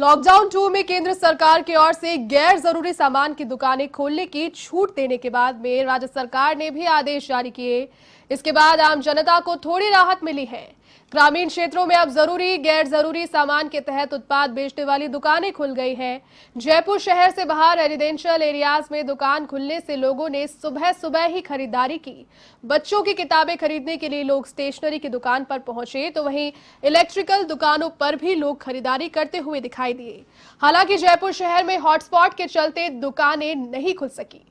lockdown to में केंद्र सरकार की के ओर से गैर जरूरी सामान की दुकानें खोलने की छूट देने के बाद में राज्य सरकार ने भी आदेश जारी किए इसके बाद आम जनता को थोड़ी राहत मिली है ग्रामीण क्षेत्रों में अब जरूरी गैर जरूरी सामान के तहत उत्पाद बेचने वाली दुकानें खुल गई हैं जयपुर शहर से बाहर रेजिडेंशियल एरियाज में दुकान खुलने से लोगों ने सुबह सुबह ही खरीदारी की बच्चों की किताबें खरीदने के लिए लोग स्टेशनरी की दुकान पर पहुंचे तो वहीं इलेक्ट्रिकल दुकानों पर भी लोग खरीदारी करते हुए दिखाई दिए हालांकि जयपुर शहर में हॉटस्पॉट के चलते दुकानें नहीं खुल सकी